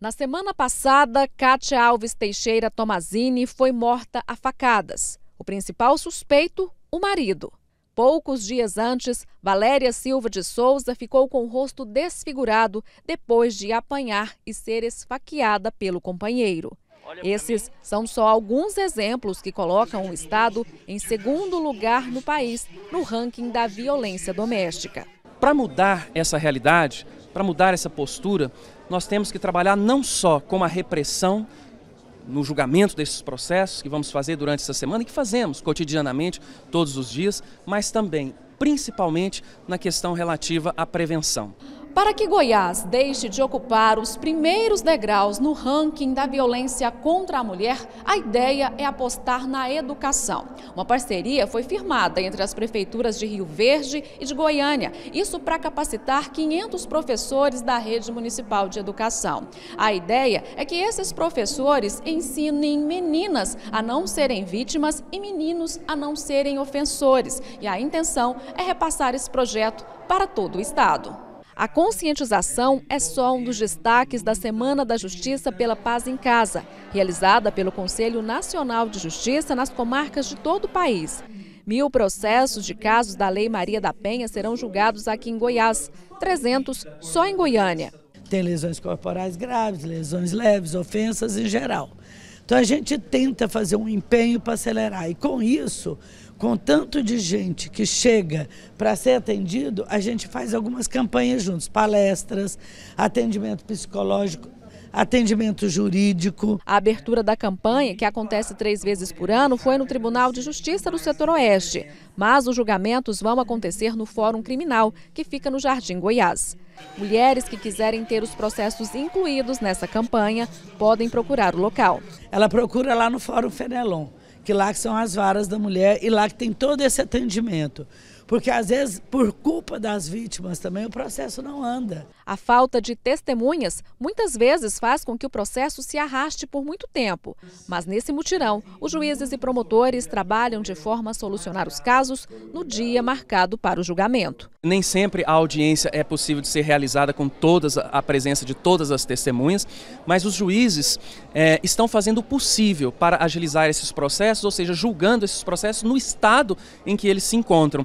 Na semana passada, Kátia Alves Teixeira Tomazini foi morta a facadas. O principal suspeito, o marido. Poucos dias antes, Valéria Silva de Souza ficou com o rosto desfigurado depois de apanhar e ser esfaqueada pelo companheiro. Esses são só alguns exemplos que colocam o Estado em segundo lugar no país no ranking da violência doméstica. Para mudar essa realidade, para mudar essa postura, nós temos que trabalhar não só com a repressão, no julgamento desses processos que vamos fazer durante essa semana e que fazemos cotidianamente, todos os dias, mas também, principalmente, na questão relativa à prevenção. Para que Goiás deixe de ocupar os primeiros degraus no ranking da violência contra a mulher, a ideia é apostar na educação. Uma parceria foi firmada entre as prefeituras de Rio Verde e de Goiânia, isso para capacitar 500 professores da rede municipal de educação. A ideia é que esses professores ensinem meninas a não serem vítimas e meninos a não serem ofensores. E a intenção é repassar esse projeto para todo o estado. A conscientização é só um dos destaques da Semana da Justiça pela Paz em Casa, realizada pelo Conselho Nacional de Justiça nas comarcas de todo o país. Mil processos de casos da Lei Maria da Penha serão julgados aqui em Goiás, 300 só em Goiânia. Tem lesões corporais graves, lesões leves, ofensas em geral. Então a gente tenta fazer um empenho para acelerar. E com isso, com tanto de gente que chega para ser atendido, a gente faz algumas campanhas juntos, palestras, atendimento psicológico atendimento jurídico. A abertura da campanha, que acontece três vezes por ano, foi no Tribunal de Justiça do Setor Oeste, mas os julgamentos vão acontecer no Fórum Criminal, que fica no Jardim Goiás. Mulheres que quiserem ter os processos incluídos nessa campanha podem procurar o local. Ela procura lá no Fórum Fenelon, que lá que são as varas da mulher e lá que tem todo esse atendimento. Porque às vezes, por culpa das vítimas também, o processo não anda. A falta de testemunhas muitas vezes faz com que o processo se arraste por muito tempo. Mas nesse mutirão, os juízes e promotores trabalham de forma a solucionar os casos no dia marcado para o julgamento. Nem sempre a audiência é possível de ser realizada com todas a presença de todas as testemunhas, mas os juízes é, estão fazendo o possível para agilizar esses processos, ou seja, julgando esses processos no estado em que eles se encontram.